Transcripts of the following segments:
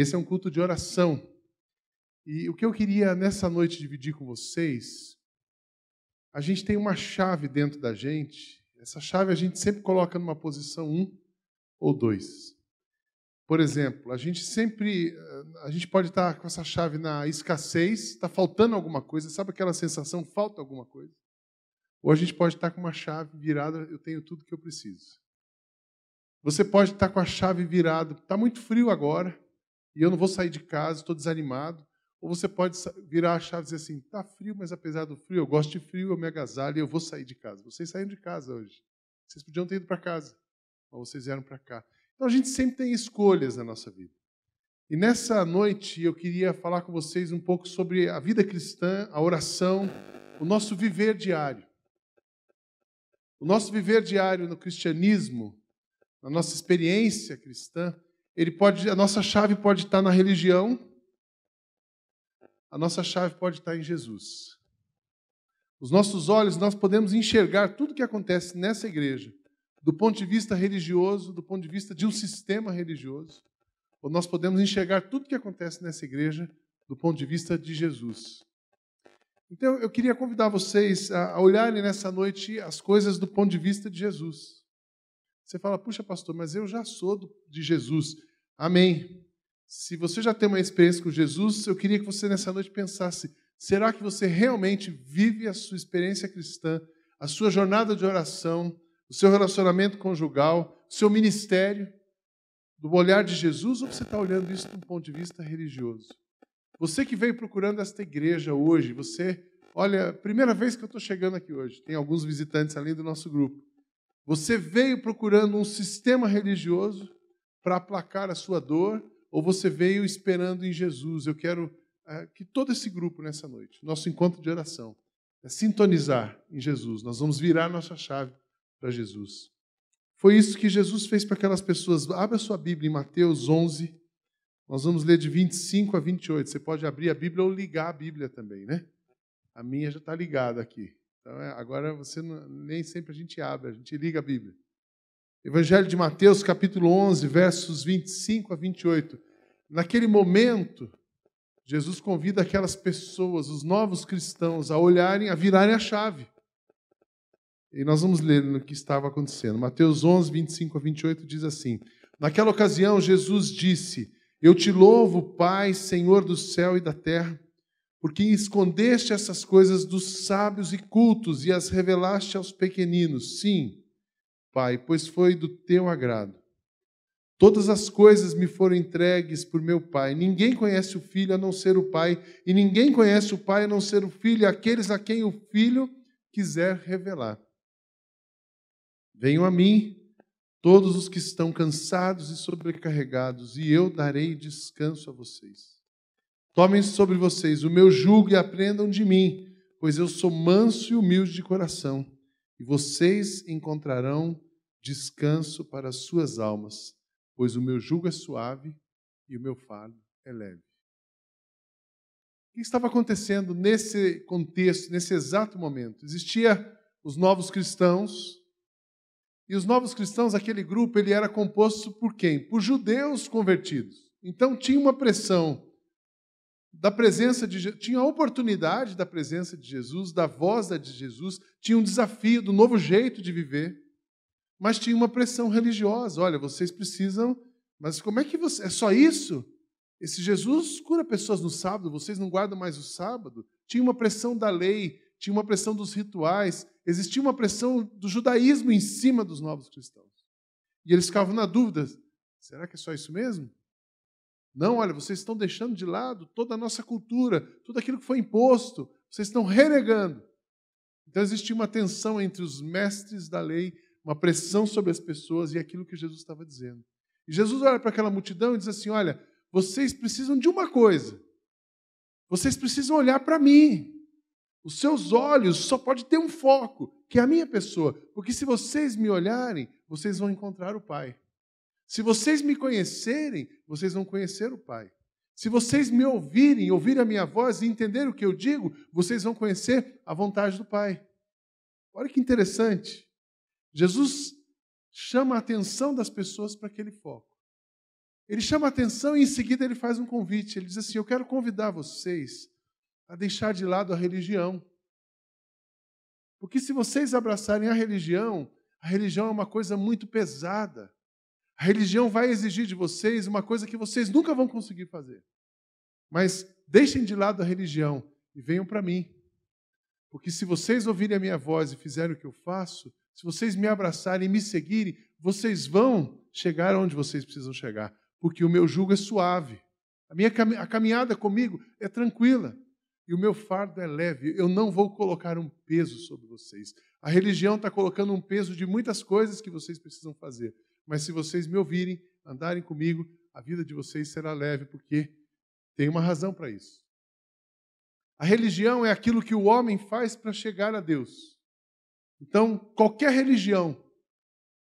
esse é um culto de oração. E o que eu queria nessa noite dividir com vocês, a gente tem uma chave dentro da gente, essa chave a gente sempre coloca numa posição 1 um ou 2. Por exemplo, a gente sempre, eh, a gente pode estar com essa chave na escassez, está faltando alguma coisa, sabe aquela sensação, falta alguma coisa? Ou a gente pode estar com uma chave virada, eu tenho tudo que eu preciso. Você pode estar com a chave virada, está muito frio agora, e eu não vou sair de casa, estou desanimado. Ou você pode virar a chave e dizer assim: está frio, mas apesar do frio, eu gosto de frio, eu me agasalho e eu vou sair de casa. Vocês saíram de casa hoje. Vocês podiam ter ido para casa, mas vocês vieram para cá. Então a gente sempre tem escolhas na nossa vida. E nessa noite eu queria falar com vocês um pouco sobre a vida cristã, a oração, o nosso viver diário. O nosso viver diário no cristianismo, na nossa experiência cristã, ele pode, a nossa chave pode estar na religião, a nossa chave pode estar em Jesus. Os nossos olhos, nós podemos enxergar tudo o que acontece nessa igreja, do ponto de vista religioso, do ponto de vista de um sistema religioso, ou nós podemos enxergar tudo o que acontece nessa igreja do ponto de vista de Jesus. Então, eu queria convidar vocês a olharem nessa noite as coisas do ponto de vista de Jesus. Você fala, puxa, pastor, mas eu já sou de Jesus. Amém. Se você já tem uma experiência com Jesus, eu queria que você nessa noite pensasse: será que você realmente vive a sua experiência cristã, a sua jornada de oração, o seu relacionamento conjugal, o seu ministério, do olhar de Jesus, ou você está olhando isso de um ponto de vista religioso? Você que veio procurando esta igreja hoje, você, olha, primeira vez que eu estou chegando aqui hoje, tem alguns visitantes além do nosso grupo. Você veio procurando um sistema religioso para aplacar a sua dor, ou você veio esperando em Jesus. Eu quero é, que todo esse grupo nessa noite, nosso encontro de oração, é sintonizar em Jesus. Nós vamos virar nossa chave para Jesus. Foi isso que Jesus fez para aquelas pessoas. Abra a sua Bíblia em Mateus 11. Nós vamos ler de 25 a 28. Você pode abrir a Bíblia ou ligar a Bíblia também, né? A minha já está ligada aqui. Então, é, agora você não, nem sempre a gente abre, a gente liga a Bíblia. Evangelho de Mateus, capítulo 11, versos 25 a 28. Naquele momento, Jesus convida aquelas pessoas, os novos cristãos, a olharem, a virarem a chave. E nós vamos ler no que estava acontecendo. Mateus 11, 25 a 28 diz assim: Naquela ocasião, Jesus disse: Eu te louvo, Pai, Senhor do céu e da terra, porque escondeste essas coisas dos sábios e cultos e as revelaste aos pequeninos. Sim Pai, pois foi do teu agrado. Todas as coisas me foram entregues por meu Pai. Ninguém conhece o Filho a não ser o Pai, e ninguém conhece o Pai a não ser o Filho, aqueles a quem o Filho quiser revelar. Venham a mim, todos os que estão cansados e sobrecarregados, e eu darei descanso a vocês. Tomem sobre vocês o meu jugo e aprendam de mim, pois eu sou manso e humilde de coração e vocês encontrarão descanso para as suas almas, pois o meu jugo é suave e o meu fardo é leve. O que estava acontecendo nesse contexto, nesse exato momento? Existia os novos cristãos, e os novos cristãos, aquele grupo, ele era composto por quem? Por judeus convertidos. Então tinha uma pressão da presença de tinha a oportunidade da presença de Jesus, da voz de Jesus, tinha um desafio do novo jeito de viver, mas tinha uma pressão religiosa. Olha, vocês precisam, mas como é que você é só isso? Esse Jesus cura pessoas no sábado, vocês não guardam mais o sábado? Tinha uma pressão da lei, tinha uma pressão dos rituais, existia uma pressão do judaísmo em cima dos novos cristãos. E eles ficavam na dúvida: será que é só isso mesmo? Não, olha, vocês estão deixando de lado toda a nossa cultura, tudo aquilo que foi imposto, vocês estão renegando. Então existia uma tensão entre os mestres da lei, uma pressão sobre as pessoas e aquilo que Jesus estava dizendo. E Jesus olha para aquela multidão e diz assim: Olha, vocês precisam de uma coisa. Vocês precisam olhar para mim. Os seus olhos só pode ter um foco, que é a minha pessoa, porque se vocês me olharem, vocês vão encontrar o Pai. Se vocês me conhecerem, vocês vão conhecer o Pai. Se vocês me ouvirem, ouvirem a minha voz e entenderem o que eu digo, vocês vão conhecer a vontade do Pai. Olha que interessante. Jesus chama a atenção das pessoas para aquele foco. Ele chama a atenção e em seguida ele faz um convite. Ele diz assim: Eu quero convidar vocês a deixar de lado a religião. Porque se vocês abraçarem a religião, a religião é uma coisa muito pesada. A religião vai exigir de vocês uma coisa que vocês nunca vão conseguir fazer. Mas deixem de lado a religião e venham para mim. Porque se vocês ouvirem a minha voz e fizerem o que eu faço, se vocês me abraçarem e me seguirem, vocês vão chegar onde vocês precisam chegar. Porque o meu jugo é suave. A minha a caminhada comigo é tranquila. E o meu fardo é leve. Eu não vou colocar um peso sobre vocês. A religião está colocando um peso de muitas coisas que vocês precisam fazer. Mas se vocês me ouvirem, andarem comigo, a vida de vocês será leve, porque tem uma razão para isso. A religião é aquilo que o homem faz para chegar a Deus. Então, qualquer religião,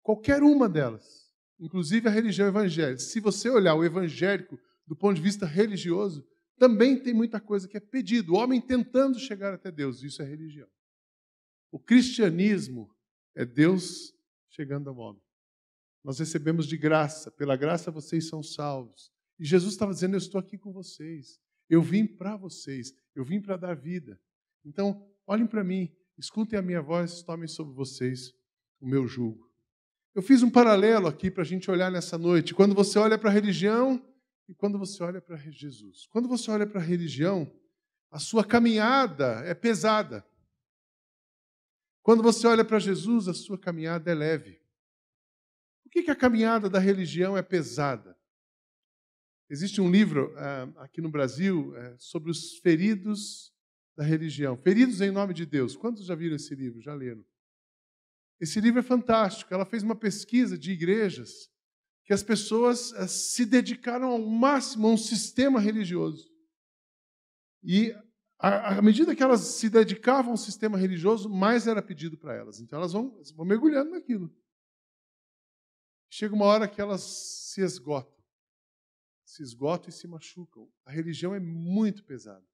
qualquer uma delas, inclusive a religião evangélica, se você olhar o evangélico do ponto de vista religioso, também tem muita coisa que é pedido, o homem tentando chegar até Deus, isso é religião. O cristianismo é Deus chegando ao homem. Nós recebemos de graça, pela graça vocês são salvos. E Jesus estava dizendo: Eu estou aqui com vocês, eu vim para vocês, eu vim para dar vida. Então, olhem para mim, escutem a minha voz, tomem sobre vocês o meu jugo. Eu fiz um paralelo aqui para a gente olhar nessa noite. Quando você olha para a religião e quando você olha para Jesus. Quando você olha para a religião, a sua caminhada é pesada. Quando você olha para Jesus, a sua caminhada é leve. Por que, que a caminhada da religião é pesada? Existe um livro eh, aqui no Brasil eh, sobre os feridos da religião. Feridos em nome de Deus. Quantos já viram esse livro? Já leram? Esse livro é fantástico. Ela fez uma pesquisa de igrejas que as pessoas eh, se dedicaram ao máximo a um sistema religioso. E à medida que elas se dedicavam ao sistema religioso, mais era pedido para elas. Então elas vão, vão mergulhando naquilo. Chega uma hora que elas se esgotam. Se esgotam e se machucam. A religião é muito pesada.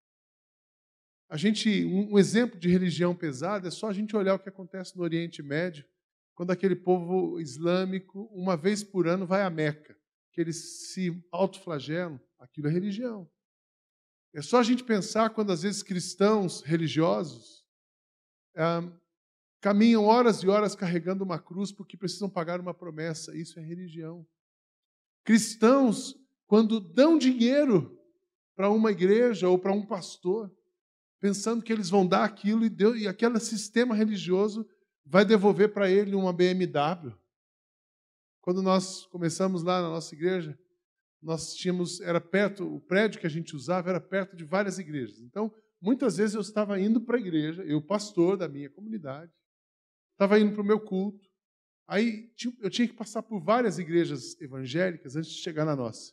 A gente, um exemplo de religião pesada é só a gente olhar o que acontece no Oriente Médio, quando aquele povo islâmico, uma vez por ano, vai a Meca, que eles se autoflagelam. Aquilo é religião. É só a gente pensar quando, às vezes, cristãos religiosos ah, Caminham horas e horas carregando uma cruz porque precisam pagar uma promessa. Isso é religião. Cristãos, quando dão dinheiro para uma igreja ou para um pastor, pensando que eles vão dar aquilo e, Deus, e aquele sistema religioso vai devolver para ele uma BMW. Quando nós começamos lá na nossa igreja, nós tínhamos, era perto, o prédio que a gente usava era perto de várias igrejas. Então, muitas vezes eu estava indo para a igreja, eu, pastor da minha comunidade, estava indo para o meu culto. Aí eu tinha que passar por várias igrejas evangélicas antes de chegar na nossa.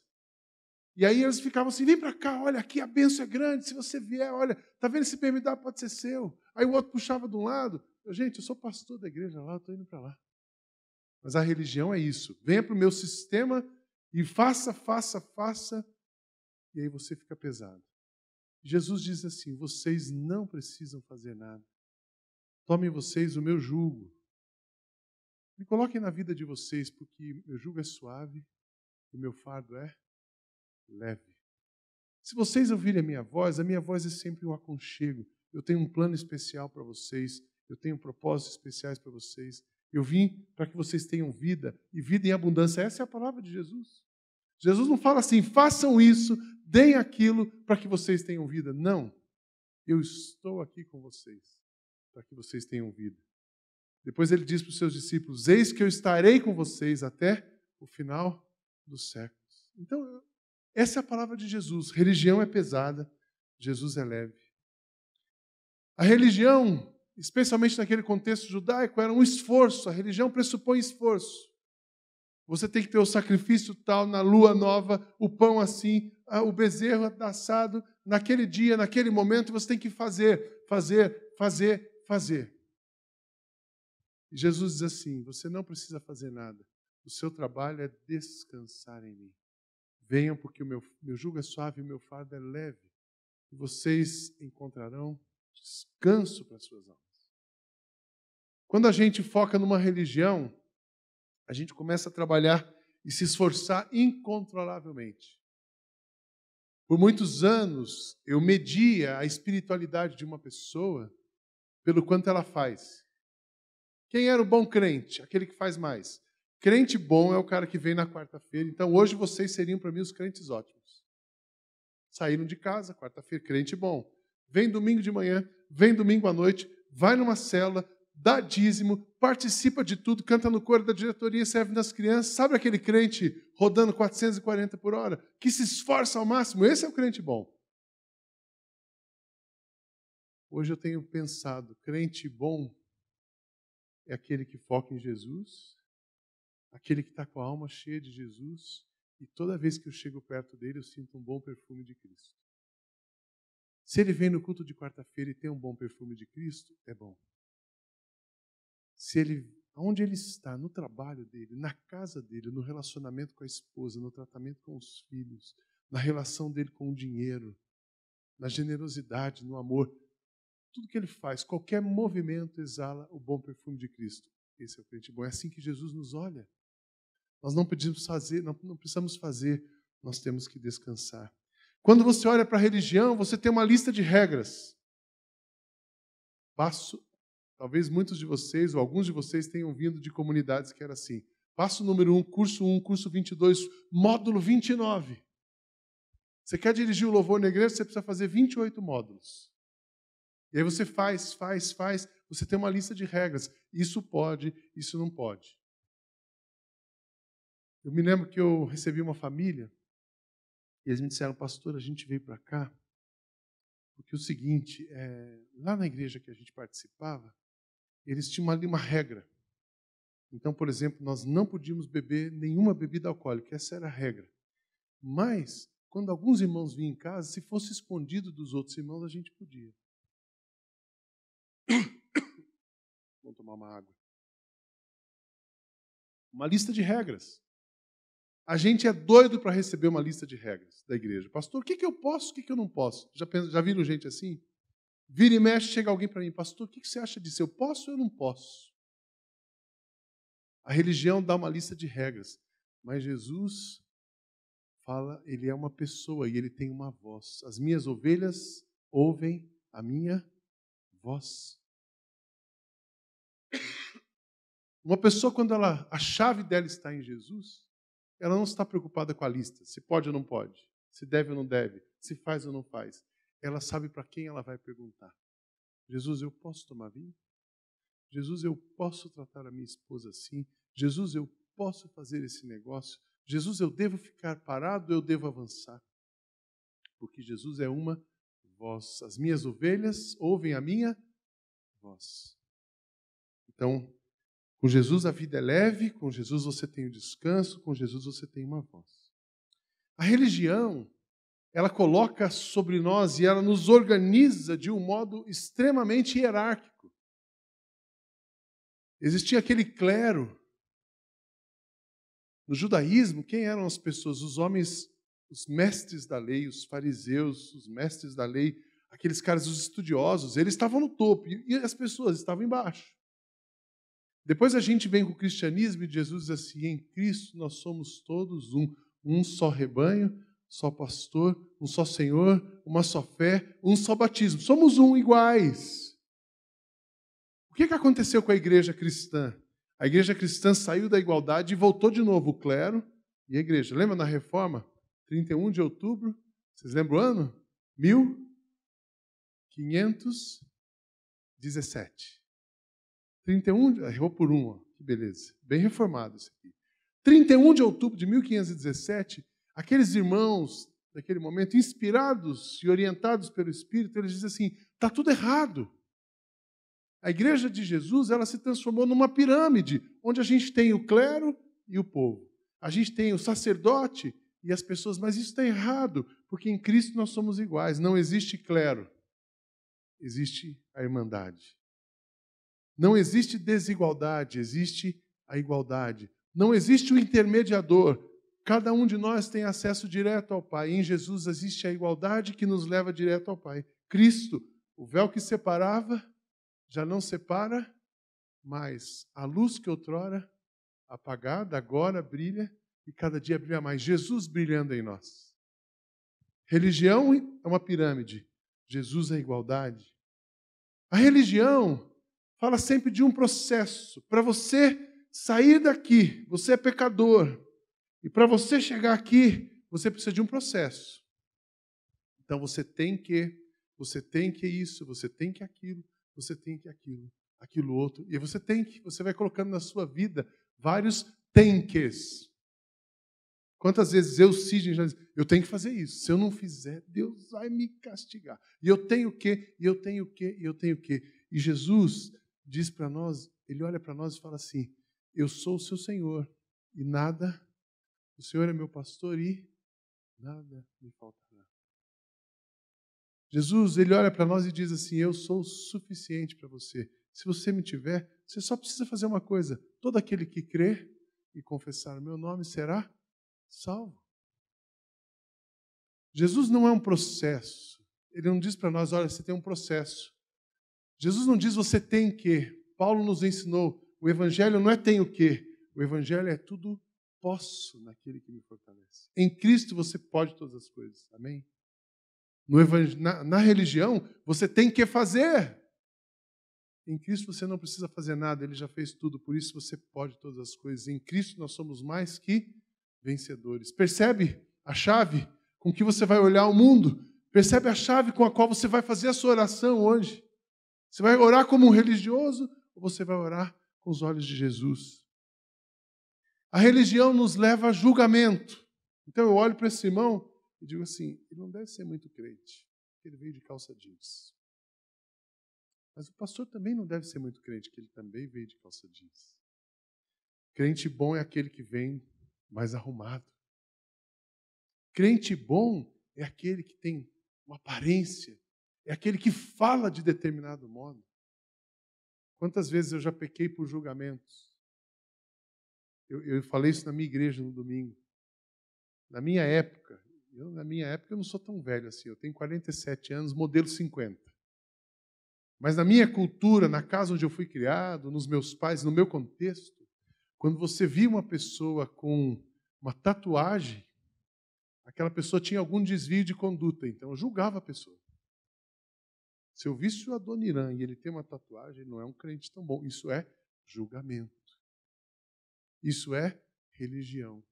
E aí eles ficavam assim: vem para cá, olha aqui, a benção é grande. Se você vier, olha, tá vendo esse BMW pode ser seu. Aí o outro puxava de um lado. Eu, gente, eu sou pastor da igreja lá, estou indo para lá. Mas a religião é isso. Venha para o meu sistema e faça, faça, faça. E aí você fica pesado. Jesus diz assim: vocês não precisam fazer nada. Tomem vocês o meu jugo. Me coloquem na vida de vocês, porque meu jugo é suave e meu fardo é leve. Se vocês ouvirem a minha voz, a minha voz é sempre um aconchego. Eu tenho um plano especial para vocês, eu tenho propósitos especiais para vocês. Eu vim para que vocês tenham vida e vida em abundância. Essa é a palavra de Jesus. Jesus não fala assim, façam isso, deem aquilo para que vocês tenham vida. Não. Eu estou aqui com vocês para que vocês tenham vida. Depois ele diz para os seus discípulos: Eis que eu estarei com vocês até o final dos séculos. Então, essa é a palavra de Jesus. Religião é pesada, Jesus é leve. A religião, especialmente naquele contexto judaico, era um esforço. A religião pressupõe esforço. Você tem que ter o sacrifício tal na lua nova, o pão assim, o bezerro assado, naquele dia, naquele momento, você tem que fazer, fazer, fazer, fazer. E Jesus diz assim: Você não precisa fazer nada. O seu trabalho é descansar em mim. Venham, porque o meu, meu jugo é suave e o meu fardo é leve. E vocês encontrarão descanso para suas almas. Quando a gente foca numa religião, a gente começa a trabalhar e se esforçar incontrolavelmente. Por muitos anos, eu media a espiritualidade de uma pessoa pelo quanto ela faz. Quem era o bom crente? Aquele que faz mais. Crente bom é o cara que vem na quarta-feira. Então hoje vocês seriam para mim os crentes ótimos. Saíram de casa, quarta-feira, crente bom. Vem domingo de manhã, vem domingo à noite, vai numa cela, dá dízimo, participa de tudo, canta no coro da diretoria, serve nas crianças. Sabe aquele crente rodando 440 por hora, que se esforça ao máximo? Esse é o crente bom. Hoje eu tenho pensado, crente bom é aquele que foca em Jesus, aquele que está com a alma cheia de Jesus, e toda vez que eu chego perto dele eu sinto um bom perfume de Cristo. Se ele vem no culto de quarta-feira e tem um bom perfume de Cristo, é bom. Se ele, onde ele está, no trabalho dele, na casa dele, no relacionamento com a esposa, no tratamento com os filhos, na relação dele com o dinheiro, na generosidade, no amor, tudo que ele faz, qualquer movimento exala o bom perfume de Cristo. Esse é o crente bom. É assim que Jesus nos olha. Nós não precisamos fazer, não, não precisamos fazer, nós temos que descansar. Quando você olha para a religião, você tem uma lista de regras. Passo, talvez muitos de vocês ou alguns de vocês tenham vindo de comunidades que era assim. Passo número 1, um, curso 1, um, curso 22, módulo 29. Você quer dirigir o louvor na igreja, você precisa fazer 28 módulos. E aí você faz, faz, faz, você tem uma lista de regras. Isso pode, isso não pode. Eu me lembro que eu recebi uma família e eles me disseram, pastor, a gente veio para cá porque o seguinte, é, lá na igreja que a gente participava, eles tinham ali uma, uma regra. Então, por exemplo, nós não podíamos beber nenhuma bebida alcoólica, essa era a regra. Mas, quando alguns irmãos vinham em casa, se fosse escondido dos outros irmãos, a gente podia. tomar uma água. Uma lista de regras. A gente é doido para receber uma lista de regras da igreja. Pastor, o que, que eu posso, o que, que eu não posso? Já, já viram gente assim? Vira e mexe, chega alguém para mim, pastor, o que, que você acha disso? Eu posso ou eu não posso? A religião dá uma lista de regras, mas Jesus fala, ele é uma pessoa e ele tem uma voz. As minhas ovelhas ouvem a minha voz. Uma pessoa, quando ela, a chave dela está em Jesus, ela não está preocupada com a lista, se pode ou não pode, se deve ou não deve, se faz ou não faz. Ela sabe para quem ela vai perguntar. Jesus, eu posso tomar vinho? Jesus, eu posso tratar a minha esposa assim? Jesus, eu posso fazer esse negócio? Jesus, eu devo ficar parado, eu devo avançar? Porque Jesus é uma voz. As minhas ovelhas ouvem a minha voz. Então, com Jesus a vida é leve, com Jesus você tem o descanso, com Jesus você tem uma voz. A religião, ela coloca sobre nós e ela nos organiza de um modo extremamente hierárquico. Existia aquele clero. No judaísmo, quem eram as pessoas? Os homens, os mestres da lei, os fariseus, os mestres da lei, aqueles caras, os estudiosos, eles estavam no topo e as pessoas estavam embaixo. Depois a gente vem com o cristianismo e Jesus diz assim: em Cristo nós somos todos um, um só rebanho, só pastor, um só Senhor, uma só fé, um só batismo. Somos um iguais. O que, que aconteceu com a igreja cristã? A igreja cristã saiu da igualdade e voltou de novo o clero e a igreja. Lembra na reforma? 31 de outubro, vocês lembram o ano? 1517. 31, ah, errou por uma, que beleza. Bem reformado esse aqui. 31 de outubro de 1517, aqueles irmãos daquele momento, inspirados e orientados pelo Espírito, eles dizem assim: está tudo errado. A igreja de Jesus ela se transformou numa pirâmide, onde a gente tem o clero e o povo. A gente tem o sacerdote e as pessoas, mas isso está errado, porque em Cristo nós somos iguais. Não existe clero, existe a irmandade. Não existe desigualdade, existe a igualdade. Não existe o intermediador. Cada um de nós tem acesso direto ao Pai. Em Jesus existe a igualdade que nos leva direto ao Pai. Cristo, o véu que separava, já não separa, mas a luz que outrora apagada, agora brilha e cada dia brilha mais. Jesus brilhando em nós. Religião é uma pirâmide, Jesus é a igualdade. A religião fala sempre de um processo. Para você sair daqui, você é pecador. E para você chegar aqui, você precisa de um processo. Então você tem que, você tem que isso, você tem que aquilo, você tem que aquilo, aquilo outro. E você tem que, você vai colocando na sua vida vários tenques. Quantas vezes eu, Sidney, já disse, eu tenho que fazer isso. Se eu não fizer, Deus vai me castigar. E eu tenho o quê? E eu tenho o quê? E eu tenho o quê? E Jesus, diz para nós, ele olha para nós e fala assim: Eu sou o seu Senhor, e nada, o Senhor é meu pastor e nada me faltará. Jesus, ele olha para nós e diz assim: Eu sou o suficiente para você. Se você me tiver, você só precisa fazer uma coisa: todo aquele que crer e confessar o meu nome será salvo. Jesus não é um processo. Ele não diz para nós: olha, você tem um processo. Jesus não diz você tem que. Paulo nos ensinou, o evangelho não é tem o que. O evangelho é tudo posso naquele que me fortalece. Em Cristo você pode todas as coisas. Amém? Na, na religião, você tem que fazer. Em Cristo você não precisa fazer nada, Ele já fez tudo, por isso você pode todas as coisas. Em Cristo nós somos mais que vencedores. Percebe a chave com que você vai olhar o mundo? Percebe a chave com a qual você vai fazer a sua oração hoje? Você vai orar como um religioso ou você vai orar com os olhos de Jesus? A religião nos leva a julgamento. Então eu olho para esse irmão e digo assim: ele não deve ser muito crente, porque ele veio de calça jeans. Mas o pastor também não deve ser muito crente, porque ele também veio de calça jeans. Crente bom é aquele que vem mais arrumado. Crente bom é aquele que tem uma aparência é aquele que fala de determinado modo. Quantas vezes eu já pequei por julgamentos? Eu, eu falei isso na minha igreja no domingo. Na minha época, eu, na minha época eu não sou tão velho assim, eu tenho 47 anos, modelo 50. Mas na minha cultura, na casa onde eu fui criado, nos meus pais, no meu contexto, quando você via uma pessoa com uma tatuagem, aquela pessoa tinha algum desvio de conduta, então eu julgava a pessoa. Se eu visse o Adoniran e ele tem uma tatuagem, não é um crente tão bom. Isso é julgamento. Isso é religião.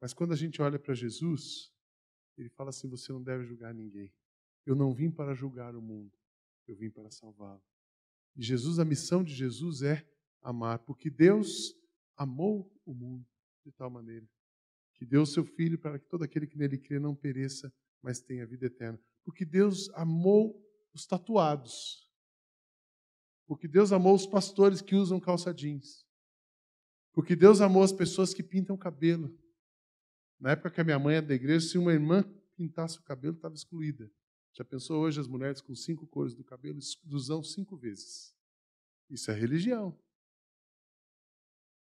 Mas quando a gente olha para Jesus, ele fala assim: você não deve julgar ninguém. Eu não vim para julgar o mundo, eu vim para salvá-lo. E Jesus, a missão de Jesus é amar, porque Deus amou o mundo de tal maneira que deu o seu filho para que todo aquele que nele crê não pereça, mas tenha vida eterna porque Deus amou os tatuados. Porque Deus amou os pastores que usam calça jeans. Porque Deus amou as pessoas que pintam o cabelo. Na época que a minha mãe era da igreja, se uma irmã pintasse o cabelo, estava excluída. Já pensou hoje as mulheres com cinco cores do cabelo exclusão cinco vezes? Isso é religião.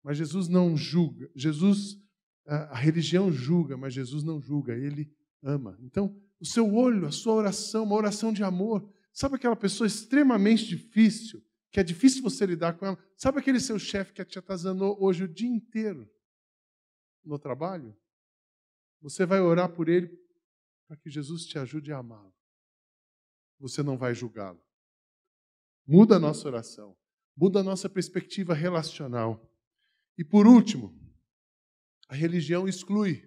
Mas Jesus não julga. Jesus, a religião julga, mas Jesus não julga, ele ama. Então, o seu olho, a sua oração, uma oração de amor. Sabe aquela pessoa extremamente difícil, que é difícil você lidar com ela? Sabe aquele seu chefe que te atazanou hoje o dia inteiro no trabalho? Você vai orar por ele para que Jesus te ajude a amá-lo. Você não vai julgá-lo. Muda a nossa oração, muda a nossa perspectiva relacional. E por último, a religião exclui.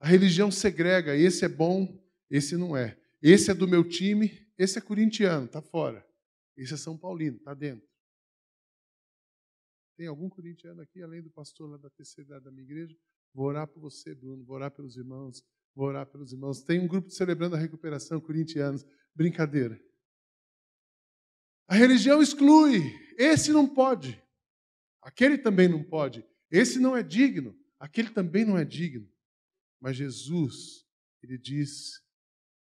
A religião segrega, esse é bom, esse não é. Esse é do meu time, esse é corintiano, está fora. Esse é São Paulino, está dentro. Tem algum corintiano aqui, além do pastor lá da terceira idade da minha igreja? Vou orar por você, Bruno, vou orar pelos irmãos, vou orar pelos irmãos. Tem um grupo celebrando a recuperação, corintianos. Brincadeira. A religião exclui. Esse não pode. Aquele também não pode. Esse não é digno. Aquele também não é digno. Mas Jesus, ele diz: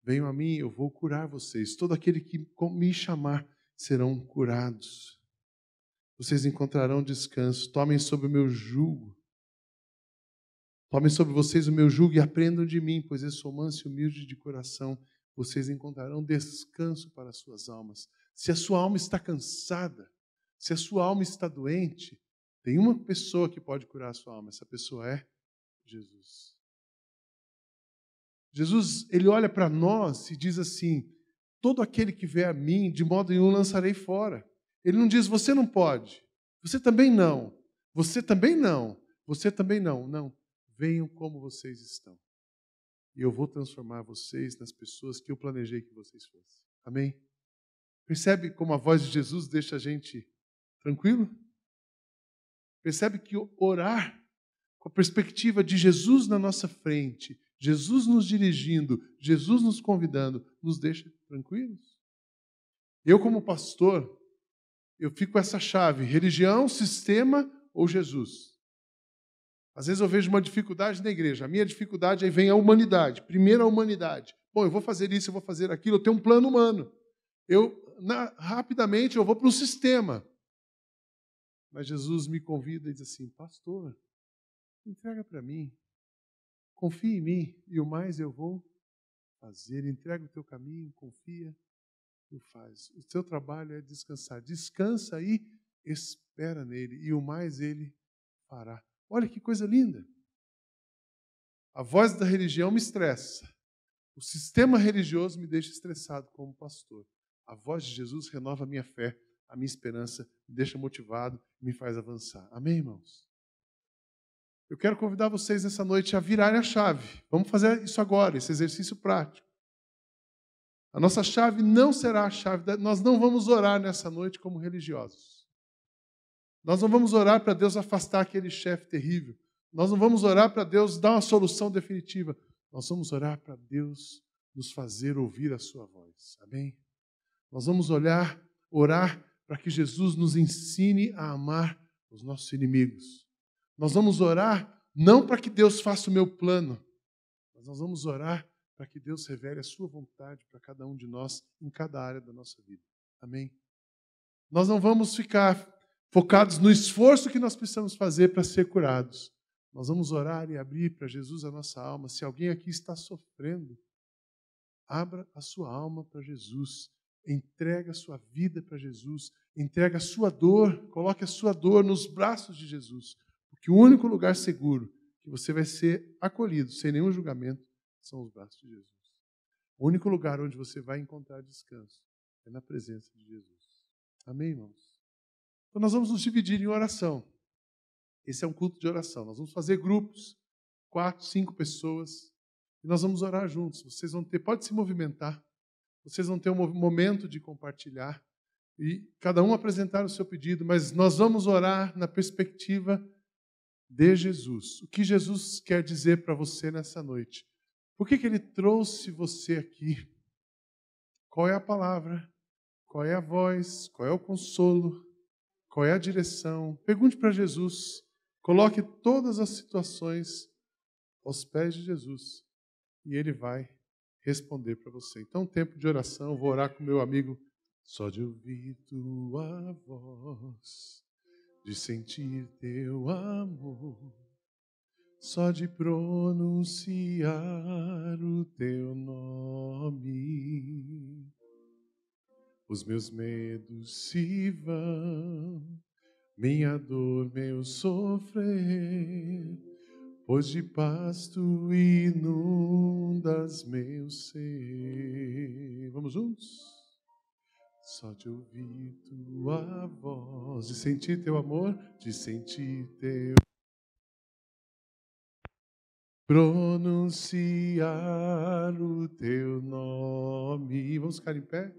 Venham a mim, eu vou curar vocês. Todo aquele que me chamar serão curados. Vocês encontrarão descanso. Tomem sobre o meu jugo. Tomem sobre vocês o meu jugo e aprendam de mim, pois eu sou manso e humilde de coração. Vocês encontrarão descanso para as suas almas. Se a sua alma está cansada, se a sua alma está doente, tem uma pessoa que pode curar a sua alma. Essa pessoa é Jesus. Jesus, ele olha para nós e diz assim: todo aquele que vê a mim, de modo nenhum lançarei fora. Ele não diz, você não pode, você também não, você também não, você também não. Não, venham como vocês estão. E eu vou transformar vocês nas pessoas que eu planejei que vocês fossem. Amém? Percebe como a voz de Jesus deixa a gente tranquilo? Percebe que orar com a perspectiva de Jesus na nossa frente Jesus nos dirigindo, Jesus nos convidando, nos deixa tranquilos? Eu, como pastor, eu fico com essa chave: religião, sistema ou Jesus? Às vezes eu vejo uma dificuldade na igreja. A minha dificuldade aí vem a humanidade. Primeiro a humanidade. Bom, eu vou fazer isso, eu vou fazer aquilo, eu tenho um plano humano. Eu na, rapidamente eu vou para o sistema. Mas Jesus me convida e diz assim: "Pastor, entrega para mim confia em mim e o mais eu vou fazer. Entrega o teu caminho, confia, tu faz. O teu trabalho é descansar. Descansa e espera nele e o mais ele fará. Olha que coisa linda. A voz da religião me estressa. O sistema religioso me deixa estressado como pastor. A voz de Jesus renova a minha fé, a minha esperança, me deixa motivado, me faz avançar. Amém, irmãos? Eu quero convidar vocês nessa noite a virarem a chave. Vamos fazer isso agora, esse exercício prático. A nossa chave não será a chave, da... nós não vamos orar nessa noite como religiosos. Nós não vamos orar para Deus afastar aquele chefe terrível. Nós não vamos orar para Deus dar uma solução definitiva. Nós vamos orar para Deus nos fazer ouvir a sua voz. Amém? Nós vamos olhar, orar para que Jesus nos ensine a amar os nossos inimigos nós vamos orar não para que Deus faça o meu plano, mas nós vamos orar para que Deus revele a sua vontade para cada um de nós em cada área da nossa vida. Amém? Nós não vamos ficar focados no esforço que nós precisamos fazer para ser curados. Nós vamos orar e abrir para Jesus a nossa alma. Se alguém aqui está sofrendo, abra a sua alma para Jesus. Entrega a sua vida para Jesus. Entrega a sua dor. Coloque a sua dor nos braços de Jesus que o único lugar seguro que você vai ser acolhido sem nenhum julgamento são os braços de Jesus. O único lugar onde você vai encontrar descanso é na presença de Jesus. Amém, irmãos? Então nós vamos nos dividir em oração. Esse é um culto de oração. Nós vamos fazer grupos, quatro, cinco pessoas, e nós vamos orar juntos. Vocês vão ter, pode se movimentar. Vocês vão ter um momento de compartilhar e cada um apresentar o seu pedido, mas nós vamos orar na perspectiva de Jesus. O que Jesus quer dizer para você nessa noite? Por que, que ele trouxe você aqui? Qual é a palavra? Qual é a voz? Qual é o consolo? Qual é a direção? Pergunte para Jesus. Coloque todas as situações aos pés de Jesus e ele vai responder para você. Então, tempo de oração, vou orar com meu amigo. Só de ouvir tua voz de sentir teu amor, só de pronunciar o teu nome. Os meus medos se vão, minha dor, meu sofrer, pois de pasto inundas meu ser. Vamos juntos? Só de ouvir tua voz, de sentir teu amor, de sentir teu pronunciar o teu nome. Vamos ficar em pé?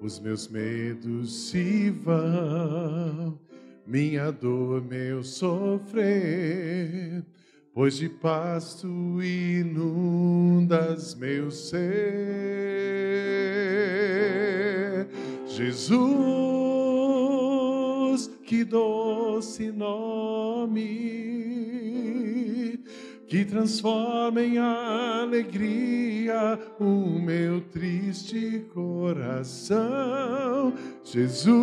Os meus medos se vão, minha dor, meu sofrer, pois de pasto inundas meu ser. Jesus, que doce nome, que transforma em alegria o meu triste coração. Jesus,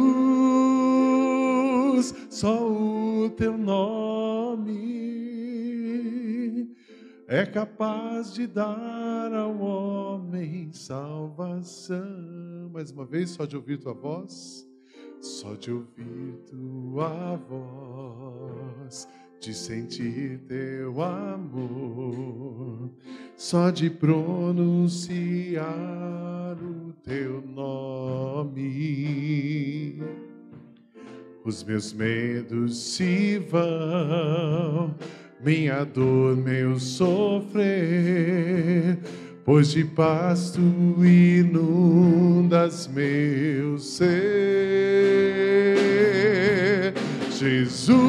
só o teu nome é capaz de dar ao homem salvação mais uma vez, só de ouvir tua voz. Só de ouvir tua voz, de sentir teu amor, só de pronunciar o teu nome. Os meus medos se vão, minha dor, meu sofrer pois de pasto inundas meu ser. Jesus,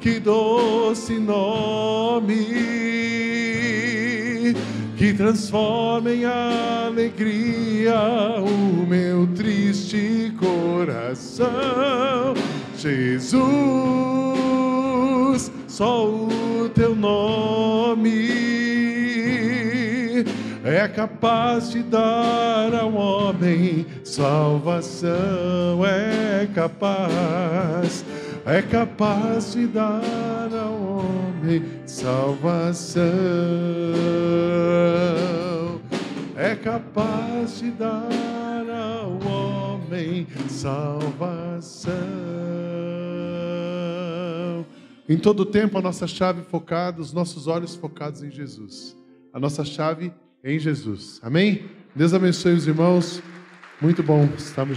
que doce nome, que transforma em alegria o meu triste coração. Jesus, só o teu nome é capaz de dar ao homem salvação, é capaz, é capaz de dar ao homem salvação, é capaz de dar ao homem salvação. Em todo tempo, a nossa chave focada, os nossos olhos focados em Jesus. A nossa chave em Jesus. Amém? Deus abençoe os irmãos. Muito bom estarmos